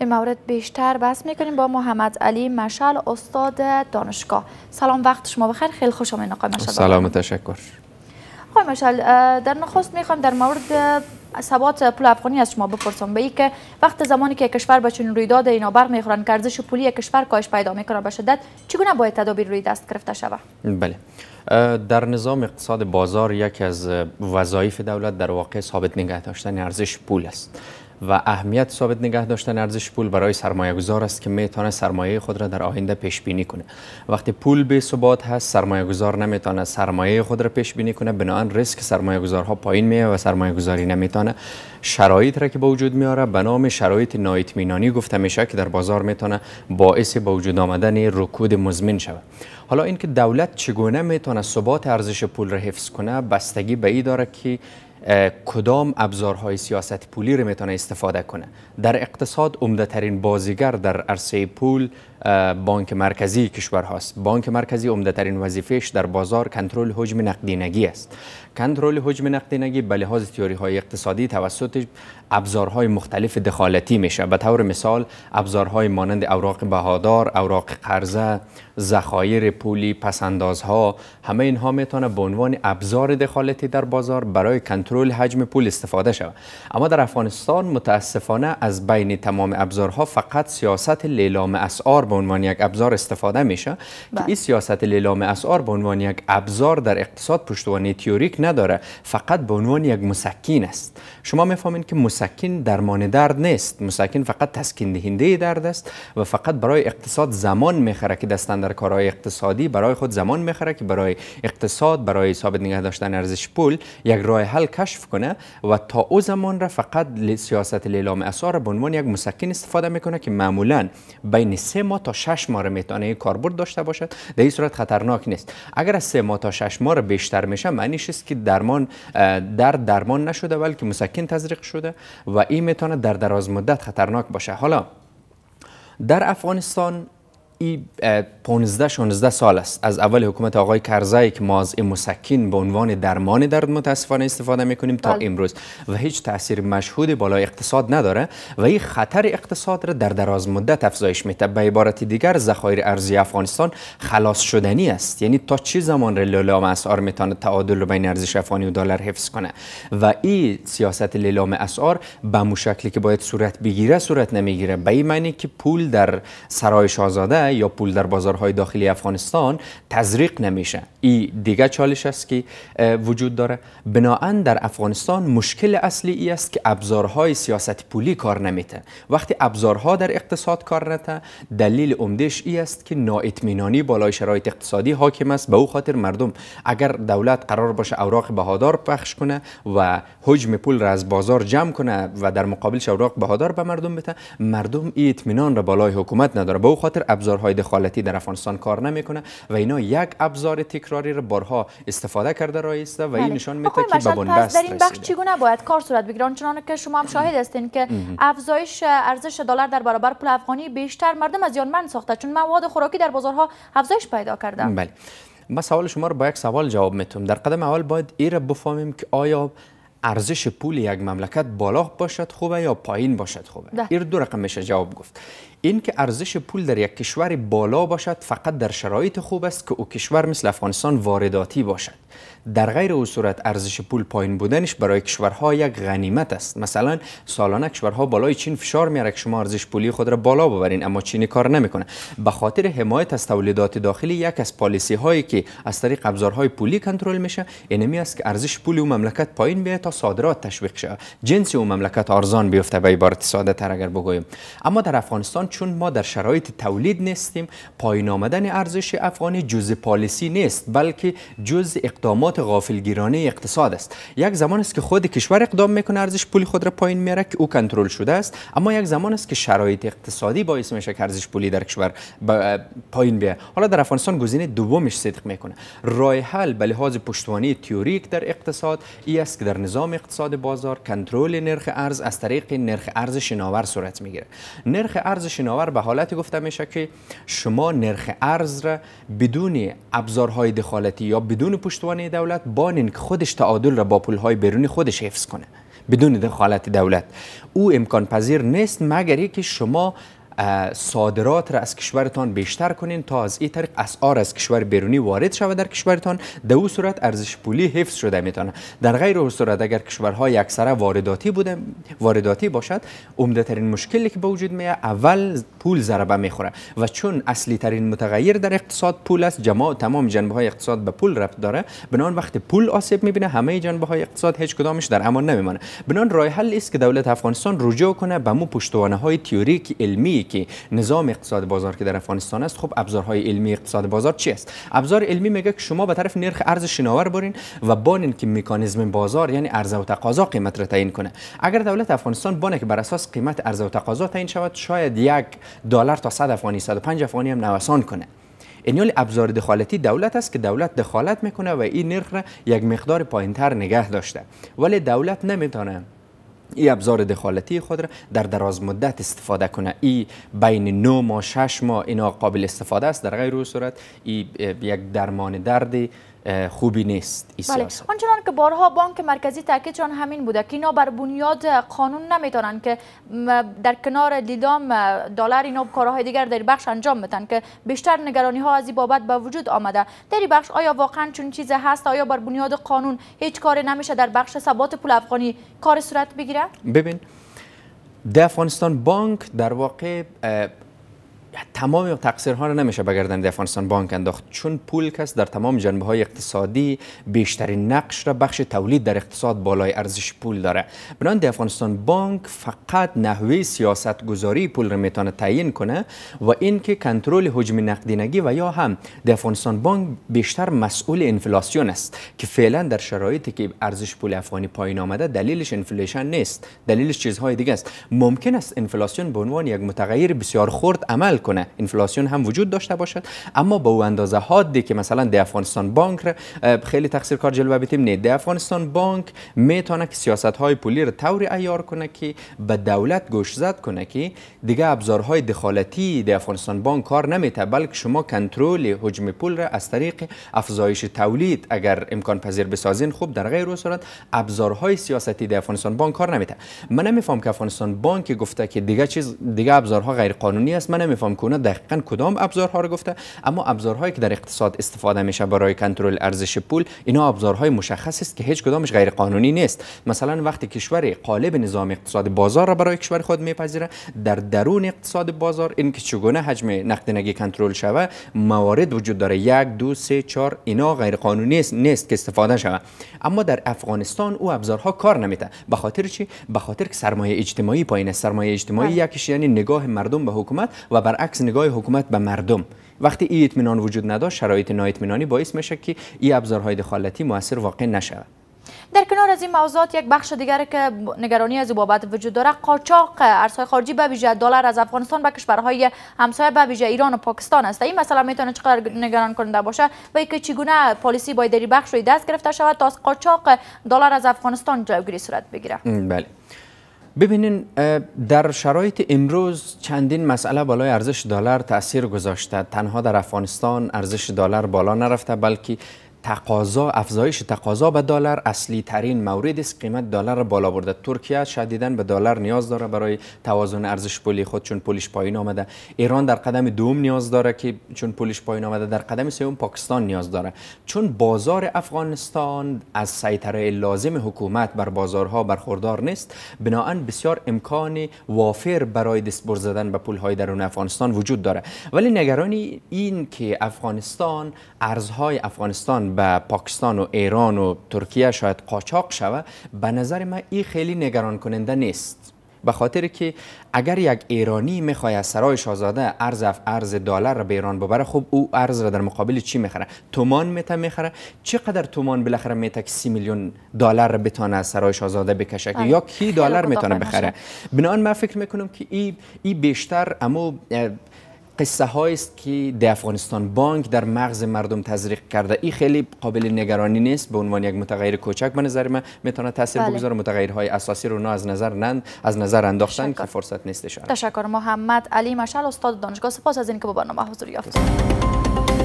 این مورد بیشتر بحث میکنیم با محمد علی مشل استاد دانشگاه سلام وقت شما بخیر خیلی خوش آمدید آقای مشل سلام تشکر آقای مشل در نخست میخوام در مورد ثبات پول افغانی از شما بپرسم به که وقت زمانی که کشور به چنین رویداد اینا میخورند که ارزش پولی کشور کاهش پیدا میکنه به شدت چگونه باید تدابیر روی دست گرفته شود بله در نظام اقتصاد بازار یکی از وظایف دولت در واقع ثابت نگه داشتن ارزش پول است و اهمیت ثابت نگه داشتن ارزش پول برای سرمایه گذار است که میتونه سرمایه خود را در آینده پیش بینی کنه وقتی پول به ثبات هست سرمایه گذار نمیتونه سرمایه خود را پیش بینی کنه بنابراین ریسک سرمایه گذارها پایین میه و سرمایه گذاری نمیتونه شرایط را که با وجود میاره به نام شرایط نایتمینانی گفته میشه که در بازار میتونه باعث با وجود آمدن رکود مزمن شود حالا اینکه دولت چگونه میتونه ثبات ارزش پول را حفظ کنه بستگی به ای داره که کدام ابزارهای سیاست پولی رو میتونه استفاده کنه در اقتصاد عمدهترین ترین بازیگر در عرصه پول بانک مرکزی کشور هاست بانک مرکزی ترین وظیفهش در بازار کنترل حجم نقدینگی است کنترل حجم نقدینگی به لحاظ تیوری های اقتصادی توسط ابزارهای مختلف دخالتی میشه به طور مثال ابزارهای مانند اوراق بهادار اوراق قرضه ذخایر پولی پسندازها همه اینها میتونه به عنوان ابزار دخالتی در بازار برای کنترل حجم پول استفاده شود اما در افغانستان متاسفانه از بین تمام ابزارها فقط سیاست لیلام اسعار به عنوان یک ابزار استفاده میشه که بله. این سیاست لیلام اسعار به عنوان یک ابزار در اقتصاد پشتوانه تیوریک نداره فقط به عنوان یک مسکین است شما میفهمین که مسکن درمان درد نیست مسکن فقط تسکین دهنده درد است و فقط برای اقتصاد زمان میخره که دستن در کارهای اقتصادی برای خود زمان میخره که برای اقتصاد برای ثابت نگه داشتن ارزش پول یک راه حل کشف کنه و تا او زمان را فقط سیاست لیلام اسعار به عنوان یک مسکن استفاده میکنه که معمولا بین سه ماه تا 6 ماه میتونه کاربرد داشته باشد در این صورت خطرناک نیست اگر از سه ماه تا 6 ماه بیشتر میشه معنیش است که درمان در درمان نشده بلکه مسکن تزریق شده و این میتونه در درازمدت خطرناک باشه حالا در افغانستان ای 15 16 سال است از اول حکومت آقای کرزایی که ما از مسکین به عنوان درمان درد متاسفانه استفاده میکنیم تا بله. امروز و هیچ تاثیر مشهودی بالا اقتصاد نداره و این خطر اقتصاد را در دراز مدت افزایش میده به عبارت دیگر ذخایر ارزی افغانستان خلاص شدنی است یعنی تا چه زمان لیلام اسعار میتونه تعادل بین ارزش افغانی و دلار حفظ کنه و این سیاست لیلام اسعار به مشکلی که باید صورت بگیره صورت نمیگیره به معنی که پول در سرایش آزاده یا پول در بازارهای داخلی افغانستان تزریق نمیشه این دیگه چالش است که وجود داره بناهن در افغانستان مشکل اصلی ای است که ابزارهای سیاست پولی کار نمیته وقتی ابزارها در اقتصاد کار نته دلیل عمدهش ای است که نااطمینانی بالای شرایط اقتصادی حاکم است به او خاطر مردم اگر دولت قرار باشه اوراق بهادار پخش کنه و حجم پول را از بازار جمع کنه و در مقابل اوراق بهادار به مردم بده مردم اطمینان را بالای حکومت نداره به او خاطر ابزار های دخالتی در افغانستان کار نمیکنه و اینا یک ابزار تکراری رو بارها استفاده کرده رایسته و این بله. نشان میده که به بنبست در این بخش چگونه باید کار صورت بگیرن چنان که شما هم شاهد هستین که افزایش ارزش دلار در برابر پول افغانی بیشتر مردم از یانمند ساخته چون مواد خوراکی در بازارها افزایش پیدا کرده بله من سوال شما رو با یک سوال جواب میتونم در قدم اول باید این رو بفهمیم که آیا ارزش پول یک مملکت بالا باشد خوبه یا پایین باشد خوبه این دو رقم میشه جواب گفت اینکه ارزش پول در یک کشور بالا باشد فقط در شرایط خوب است که او کشور مثل افغانستان وارداتی باشد در غیر او صورت ارزش پول پایین بودنش برای کشورها یک غنیمت است مثلا سالانه کشورها بالای چین فشار میاره که شما ارزش پولی خود را بالا ببرین اما چینی کار نمیکنه به خاطر حمایت از تولیدات داخلی یک از پالیسی هایی که از طریق ابزارهای پولی کنترل میشه اینمی است که ارزش پول او مملکت پایین بیاد تا صادرات تشویق شه جنس او مملکت ارزان بیفته به عبارت ساده تر اگر بگویم اما در افغانستان چون ما در شرایط تولید نیستیم پایین آمدن ارزش افغانی جز پالیسی نیست بلکه جز اقدامات غافلگیرانه اقتصاد است یک زمان است که خود کشور اقدام میکنه ارزش پول خود را پایین میاره که او کنترل شده است اما یک زمان است که شرایط اقتصادی باعث میشه که ارزش پولی در کشور پایین بیاد حالا در افغانستان گزینه دومش صدق میکنه راه حل به لحاظ پشتوانه تئوریک در اقتصاد ای است که در نظام اقتصاد بازار کنترل نرخ ارز از طریق نرخ ارز شناور صورت میگیره نرخ ارز شناور به حالتی گفته میشه که شما نرخ ارز را بدون ابزارهای دخالتی یا بدون پشتوانه دولت بانین که خودش تعادل را با پولهای بیرونی خودش حفظ کنه بدون دخالت دولت او امکان پذیر نیست مگر که شما صادرات را از کشورتان بیشتر کنین تا از این طریق اسعار از کشور بیرونی وارد شود در کشورتان در او صورت ارزش پولی حفظ شده میتونه در غیر او صورت اگر کشورهای یکسر وارداتی بوده وارداتی باشد عمده ترین مشکلی که به وجود میاد اول پول ضربه میخوره و چون اصلی ترین متغیر در اقتصاد پول است جمع تمام جنبه های اقتصاد به پول ربط داره بنان وقتی پول آسیب میبینه همه جنبه های اقتصاد هیچ کدامش در امان نمیمانه بنان راه حل است که دولت افغانستان رجوع کنه به مو پشتوانه های تئوریک علمی که نظام اقتصاد بازار که در افغانستان است خب ابزارهای علمی اقتصاد بازار چی است ابزار علمی میگه که شما به طرف نرخ ارز شناور برین و بانین که مکانیزم بازار یعنی عرضه و تقاضا قیمت را تعیین کنه اگر دولت افغانستان بانه که بر اساس قیمت عرضه و تقاضا تعیین شود شاید یک دلار تا 100 افغانی 105 افغانی هم نوسان کنه این یعنی ابزار دخالتی دولت است که دولت دخالت میکنه و این نرخ را یک مقدار پایینتر نگه داشته ولی دولت نمیتونه ای ابزار دخالتی خود را در دراز مدت استفاده کنه ای بین 9 ماه شش ماه اینا قابل استفاده است در غیر صورت ای یک درمان دردی خوبی نیست بله. که بارها بانک مرکزی تاکیدشان همین بوده که اینا بر بنیاد قانون نمیتونن که در کنار دیدام دلار اینا کارهای دیگر در بخش انجام میتن که بیشتر نگرانی ها از این بابت به وجود آمده در بخش آیا واقعا چون چیز هست آیا بر بنیاد قانون هیچ کاری نمیشه در بخش ثبات پول افغانی کار صورت بگیره ببین در بانک در واقع تمام تقصیرها رو نمیشه به گردن بانک انداخت چون پول کس در تمام جنبه های اقتصادی بیشترین نقش را بخش تولید در اقتصاد بالای ارزش پول داره بران افغانستان بانک فقط نحوه سیاست گذاری پول را میتونه تعیین کنه و اینکه کنترل حجم نقدینگی و یا هم افغانستان بانک بیشتر مسئول انفلاسیون است که فعلا در شرایطی که ارزش پول افغانی پایین آمده دلیلش انفلیشن نیست دلیلش چیزهای دیگه است ممکن است انفلاسیون به عنوان یک متغیر بسیار خرد عمل کنه اینفلاسیون هم وجود داشته باشد اما با او اندازه حادی که مثلا د افغانستان بانک را خیلی تقصیر کار جلوه بیتیم نه د افغانستان بانک میتونه که سیاست های پولی را طوری ایار کنه که به دولت گوش زد کنه که دیگه ابزارهای دخالتی د افغانستان بانک کار نمیته بلکه شما کنترل حجم پول را از طریق افزایش تولید اگر امکان پذیر بسازین خوب در غیر صورت ابزارهای سیاستی د افغانستان بانک کار نمیته من نمیفهم که افغانستان بانک گفته که دیگه چیز دیگه ابزارها غیر قانونی است من نمیفهم اعلام کنه دقیقا کدام ابزارها رو گفته اما ابزارهایی که در اقتصاد استفاده میشه برای کنترل ارزش پول اینا ابزارهای مشخص است که هیچ کدامش غیر قانونی نیست مثلا وقتی کشور قالب نظام اقتصاد بازار را برای کشور خود میپذیره در درون اقتصاد بازار این که چگونه حجم نقدینگی کنترل شوه موارد وجود داره یک دو سه چهار اینا غیر قانونی است نیست که استفاده شود اما در افغانستان او ابزارها کار نمیده به خاطر چی به خاطر که سرمایه اجتماعی پایین سرمایه اجتماعی بله. یکیش یعنی نگاه مردم به حکومت و بر برعکس نگاه حکومت به مردم وقتی این اطمینان وجود نداشت شرایط نااطمینانی باعث میشه که این ابزارهای دخالتی موثر واقع نشود در کنار از این موضوعات یک بخش دیگر که نگرانی از بابت وجود داره قاچاق ارزهای خارجی به ویژه دلار از افغانستان به کشورهای همسایه به ویژه ایران و پاکستان است این مسئله میتونه چقدر نگران کننده باشه و اینکه چگونه پالیسی باید در بخش روی دست گرفته شود تا قاچاق دلار از افغانستان جلوگیری صورت بگیره بله ببینین در شرایط امروز چندین مسئله بالای ارزش دلار تاثیر گذاشته تنها در افغانستان ارزش دلار بالا نرفته بلکه تقاضا افزایش تقاضا به دلار اصلی ترین مورد است قیمت دلار را بالا برده ترکیه شدیدن به دلار نیاز داره برای توازن ارزش پولی خود چون پولش پایین آمده ایران در قدم دوم نیاز داره که چون پولش پایین آمده در قدم سوم پاکستان نیاز داره چون بازار افغانستان از سیطره لازم حکومت بر بازارها برخوردار نیست بنابراین بسیار امکان وافر برای دست زدن به پولهای درون افغانستان وجود داره ولی نگرانی این که افغانستان ارزهای افغانستان به پاکستان و ایران و ترکیه شاید قاچاق شوه به نظر من این خیلی نگران کننده نیست به خاطر که اگر یک ایرانی میخوای از سرای شاهزاده ارز ارز دلار را به ایران ببره خب او ارز را در مقابل چی میخره تومان میتا میخره چقدر تومان بالاخره میتا که سی میلیون دلار را بتونه از سرای شاهزاده بکشه آره. یا کی دلار میتونه بخره بنابراین من فکر میکنم که این ای بیشتر اما قصه است که در افغانستان بانک در مغز مردم تزریق کرده این خیلی قابل نگرانی نیست به عنوان یک متغیر کوچک به نظر من میتونه تاثیر بله. بگذاره متغیرهای اساسی رو نه از نظر نند از نظر انداختن که فرصت نیست آره. تشکر محمد علی مشعل استاد دانشگاه سپاس از اینکه با برنامه حضور یافتید